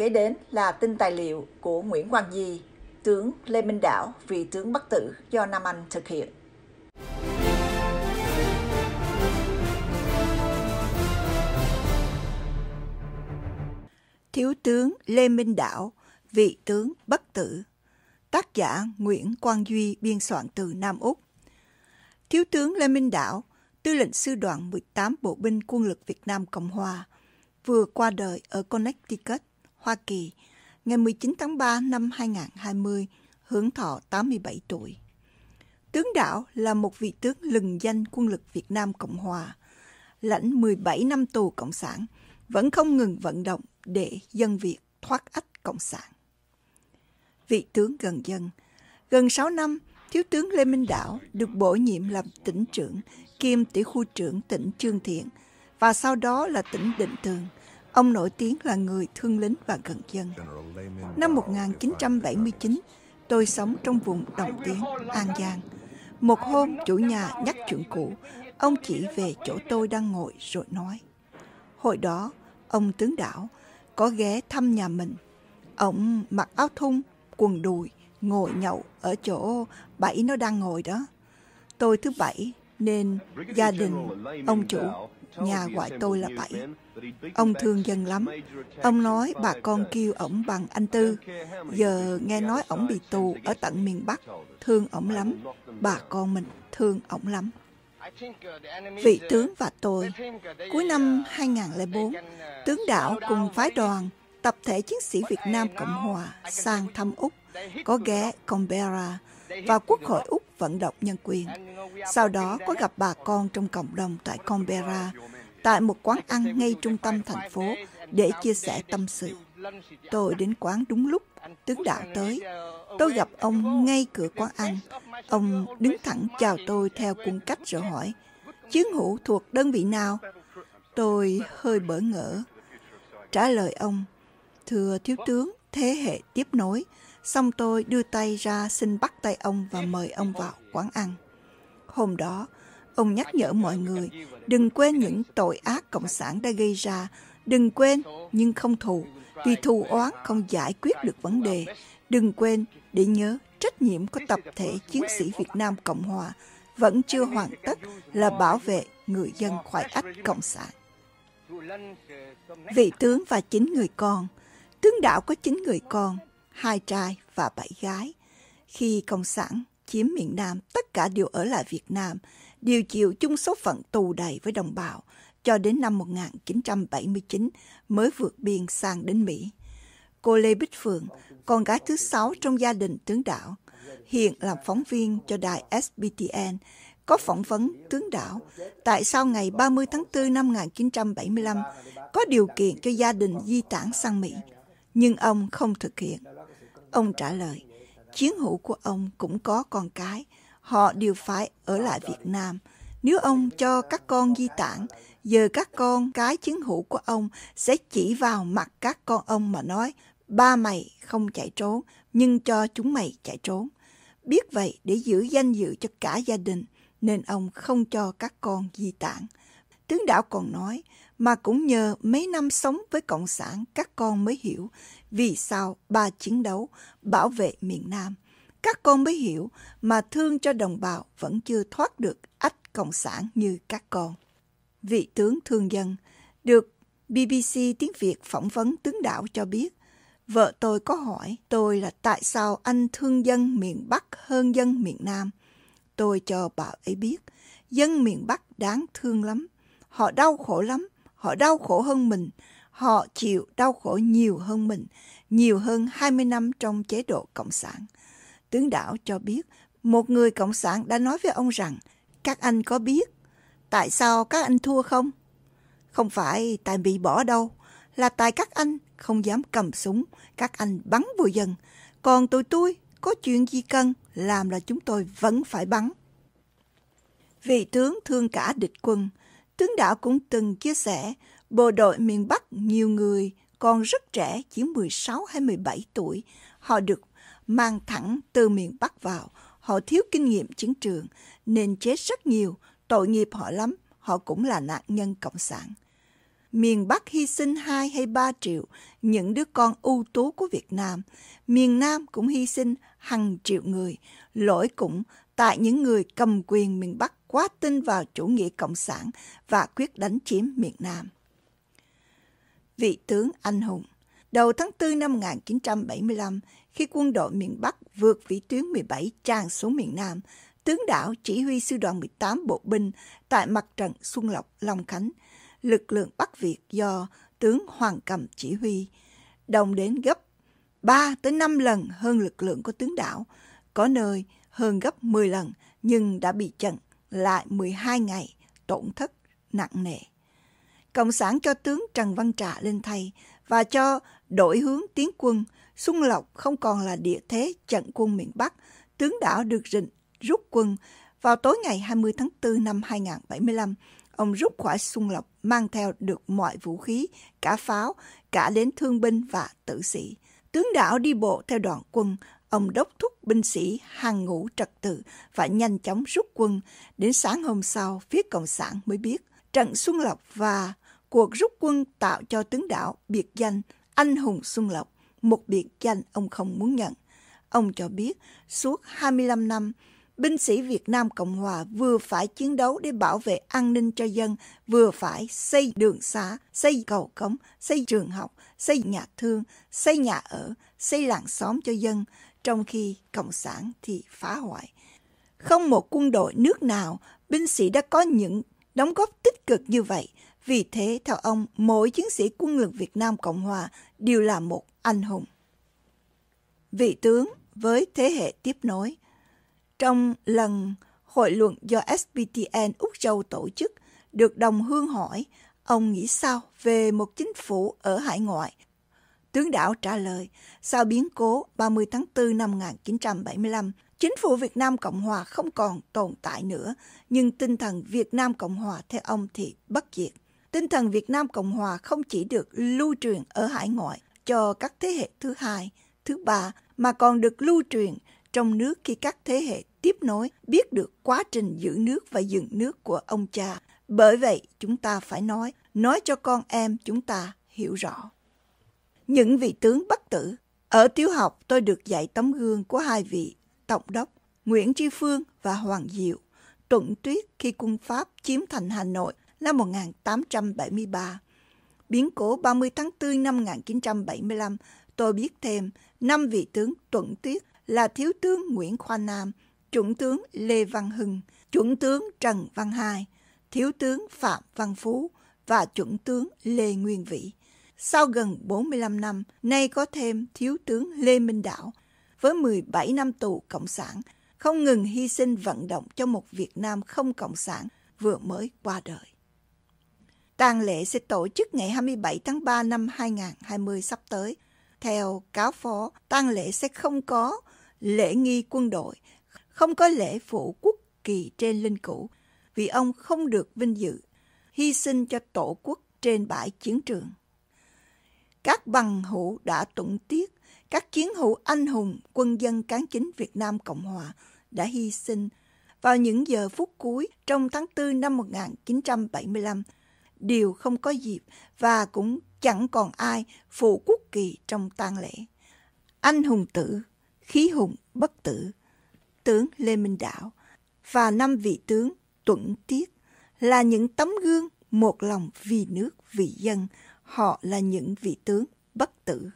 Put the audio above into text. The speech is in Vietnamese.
Kế đến là tin tài liệu của Nguyễn Quang Di, tướng Lê Minh Đảo vì tướng bất Tử do Nam Anh thực hiện. Thiếu tướng Lê Minh Đảo, vị tướng bất Tử, tác giả Nguyễn Quang Duy biên soạn từ Nam Úc. Thiếu tướng Lê Minh Đảo, tư lệnh sư đoàn 18 Bộ binh Quân lực Việt Nam Cộng Hòa, vừa qua đời ở Connecticut Hoa Kỳ, ngày 19 tháng 3 năm 2020, hưởng thọ 87 tuổi. Tướng Đạo là một vị tướng lừng danh quân lực Việt Nam Cộng Hòa, lãnh 17 năm tù Cộng sản, vẫn không ngừng vận động để dân Việt thoát ách Cộng sản. Vị tướng gần dân, gần 6 năm, Thiếu tướng Lê Minh Đạo được bổ nhiệm làm tỉnh trưởng kiêm tiểu khu trưởng tỉnh Trương Thiện và sau đó là tỉnh Định Tường – Ông nổi tiếng là người thương lính và gần dân. Năm 1979, tôi sống trong vùng Đồng Tiến, An Giang. Một hôm, chủ nhà nhắc chuyện cũ, ông chỉ về chỗ tôi đang ngồi rồi nói. Hồi đó, ông tướng đảo có ghé thăm nhà mình. Ông mặc áo thun, quần đùi, ngồi nhậu ở chỗ bảy nó đang ngồi đó. Tôi thứ bảy nên gia đình ông chủ nhà ngoại tôi là bảy Ông thương dân lắm. Ông nói bà con kêu ổng bằng anh Tư. Giờ nghe nói ổng bị tù ở tận miền Bắc, thương ổng lắm. Bà con mình thương ổng lắm. Uh, Vị uh, tướng và tôi, cuối năm 2004, uh, tướng đảo cùng phái đoàn tập thể chiến sĩ Việt Nam Cộng Hòa sang thăm Úc, có ghé Canberra và Quốc hội Úc vận động nhân quyền. Sau đó có gặp bà con trong cộng đồng tại Canberra, tại một quán ăn ngay trung tâm thành phố để chia sẻ tâm sự. Tôi đến quán đúng lúc, tướng đạo tới. Tôi gặp ông ngay cửa quán ăn. Ông đứng thẳng chào tôi theo cung cách rồi hỏi, chiến hữu thuộc đơn vị nào? Tôi hơi bỡ ngỡ. Trả lời ông, thưa thiếu tướng, thế hệ tiếp nối, xong tôi đưa tay ra xin bắt tay ông và mời ông vào quán ăn. Hôm đó, ông nhắc nhở mọi người đừng quên những tội ác cộng sản đã gây ra, đừng quên nhưng không thù, vì thù oán không giải quyết được vấn đề. Đừng quên để nhớ trách nhiệm của tập thể chiến sĩ Việt Nam Cộng Hòa vẫn chưa hoàn tất là bảo vệ người dân khỏi ách cộng sản. Vị tướng và chính người con – Tướng đạo có 9 người con, hai trai và bảy gái. Khi Cộng sản chiếm miền Nam, tất cả đều ở lại Việt Nam, đều chịu chung số phận tù đầy với đồng bào cho đến năm 1979 mới vượt biên sang đến Mỹ. Cô Lê Bích Phượng, con gái thứ sáu trong gia đình tướng đạo, hiện làm phóng viên cho đài SBTN, có phỏng vấn tướng đảo tại sao ngày 30 tháng 4 năm 1975 có điều kiện cho gia đình di tản sang Mỹ nhưng ông không thực hiện. Ông trả lời, chiến hữu của ông cũng có con cái, họ đều phải ở lại Việt Nam. Nếu ông cho các con di tản, giờ các con cái chiến hữu của ông sẽ chỉ vào mặt các con ông mà nói, ba mày không chạy trốn, nhưng cho chúng mày chạy trốn. Biết vậy để giữ danh dự cho cả gia đình, nên ông không cho các con di tản. Tướng đạo còn nói, mà cũng nhờ mấy năm sống với cộng sản các con mới hiểu vì sao ba chiến đấu bảo vệ miền Nam. Các con mới hiểu mà thương cho đồng bào vẫn chưa thoát được ách cộng sản như các con. Vị tướng thương dân được BBC tiếng Việt phỏng vấn tướng đạo cho biết Vợ tôi có hỏi tôi là tại sao anh thương dân miền Bắc hơn dân miền Nam. Tôi cho bà ấy biết, dân miền Bắc đáng thương lắm. Họ đau khổ lắm, họ đau khổ hơn mình, họ chịu đau khổ nhiều hơn mình, nhiều hơn 20 năm trong chế độ Cộng sản. Tướng đảo cho biết, một người Cộng sản đã nói với ông rằng, các anh có biết tại sao các anh thua không? Không phải tại bị bỏ đâu, là tại các anh không dám cầm súng, các anh bắn vô dân. Còn tụi tôi có chuyện gì cần làm là chúng tôi vẫn phải bắn. Vì tướng thương cả địch quân, tướng đạo cũng từng chia sẻ bộ đội miền Bắc nhiều người còn rất trẻ, chỉ 16 hay 17 tuổi. Họ được mang thẳng từ miền Bắc vào. Họ thiếu kinh nghiệm chiến trường nên chết rất nhiều, tội nghiệp họ lắm. Họ cũng là nạn nhân cộng sản. Miền Bắc hy sinh 2 hay 3 triệu những đứa con ưu tú của Việt Nam. Miền Nam cũng hy sinh hàng triệu người. Lỗi cũng tại những người cầm quyền miền Bắc quá tin vào chủ nghĩa cộng sản và quyết đánh chiếm miền Nam. Vị tướng anh hùng Đầu tháng 4 năm 1975, khi quân đội miền Bắc vượt vĩ tuyến 17 tràn xuống miền Nam, tướng đảo chỉ huy sư đoàn 18 bộ binh tại mặt trận Xuân Lộc, Long Khánh, lực lượng Bắc Việt do tướng Hoàng Cầm chỉ huy, đồng đến gấp 3 tới 5 lần hơn lực lượng của tướng đảo, có nơi hơn gấp 10 lần nhưng đã bị chặn lại 12 ngày, tổn thất nặng nề. Cộng sản cho tướng Trần Văn Trạ lên thay và cho đổi hướng tiến quân, Xuân Lộc không còn là địa thế trận quân miền Bắc, tướng đảo được rịnh, rút quân. Vào tối ngày 20 tháng 4 năm 2075, ông rút khỏi Xuân Lộc mang theo được mọi vũ khí, cả pháo, cả đến thương binh và tử sĩ. Tướng đảo đi bộ theo đoàn quân, ông đốc thúc binh sĩ hàng ngũ trật tự và nhanh chóng rút quân. Đến sáng hôm sau, phía Cộng sản mới biết trận Xuân Lộc và cuộc rút quân tạo cho tướng đảo biệt danh Anh hùng Xuân Lộc, một biệt danh ông không muốn nhận. Ông cho biết suốt 25 năm, binh sĩ Việt Nam Cộng Hòa vừa phải chiến đấu để bảo vệ an ninh cho dân, vừa phải xây đường xá, xây cầu cống, xây trường học, xây nhà thương, xây nhà ở, xây làng xóm cho dân, trong khi Cộng sản thì phá hoại. Không một quân đội nước nào, binh sĩ đã có những đóng góp tích cực như vậy. Vì thế, theo ông, mỗi chiến sĩ quân lực Việt Nam Cộng Hòa đều là một anh hùng. Vị tướng với thế hệ tiếp nối Trong lần hội luận do SPTN Úc Châu tổ chức, được đồng hương hỏi, ông nghĩ sao về một chính phủ ở hải ngoại Tướng đảo trả lời, sau biến cố 30 tháng 4 năm 1975, chính phủ Việt Nam Cộng Hòa không còn tồn tại nữa, nhưng tinh thần Việt Nam Cộng Hòa theo ông thì bất diệt. Tinh thần Việt Nam Cộng Hòa không chỉ được lưu truyền ở hải ngoại cho các thế hệ thứ hai, thứ ba, mà còn được lưu truyền trong nước khi các thế hệ tiếp nối biết được quá trình giữ nước và dựng nước của ông cha. Bởi vậy, chúng ta phải nói, nói cho con em chúng ta hiểu rõ những vị tướng bất tử. Ở tiểu học tôi được dạy tấm gương của hai vị tổng đốc Nguyễn Tri Phương và Hoàng Diệu tuận tuyết khi quân Pháp chiếm thành Hà Nội năm 1873. Biến cố 30 tháng 4 năm 1975, tôi biết thêm năm vị tướng tuận tuyết là Thiếu tướng Nguyễn Khoa Nam, Trung tướng Lê Văn Hưng, Chuẩn tướng Trần Văn Hai, Thiếu tướng Phạm Văn Phú và Chuẩn tướng Lê Nguyên Vĩ. Sau gần 45 năm, nay có thêm Thiếu tướng Lê Minh Đạo với 17 năm tù Cộng sản, không ngừng hy sinh vận động cho một Việt Nam không Cộng sản vừa mới qua đời. Tang lễ sẽ tổ chức ngày 27 tháng 3 năm 2020 sắp tới. Theo cáo phó, tang lễ sẽ không có lễ nghi quân đội, không có lễ phủ quốc kỳ trên linh cữu, vì ông không được vinh dự, hy sinh cho tổ quốc trên bãi chiến trường các bằng hữu đã tụng tiết các chiến hữu anh hùng quân dân cán chính Việt Nam Cộng Hòa đã hy sinh vào những giờ phút cuối trong tháng 4 năm 1975 Điều không có dịp và cũng chẳng còn ai phụ quốc kỳ trong tang lễ. Anh hùng tử, khí hùng bất tử, tướng Lê Minh Đạo và năm vị tướng Tuẩn Tiết là những tấm gương một lòng vì nước vì dân họ là những vị tướng bất tử.